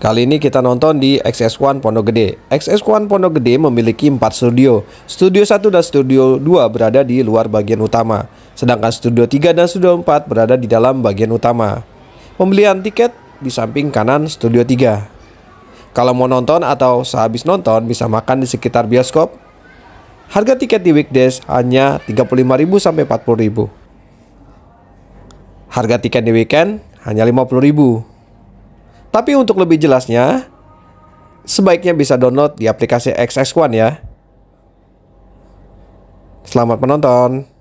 Kali ini kita nonton di XS1 Pondok Gede. XS1 Pondok Gede memiliki 4 studio. Studio 1 dan studio 2 berada di luar bagian utama, sedangkan studio 3 dan studio 4 berada di dalam bagian utama. Pembelian tiket di samping kanan studio 3. Kalau mau nonton atau sehabis nonton bisa makan di sekitar bioskop. Harga tiket di weekdays hanya 35.000 sampai 40.000. Harga tiket di weekend hanya 50.000. Tapi untuk lebih jelasnya, sebaiknya bisa download di aplikasi XX1 ya. Selamat menonton!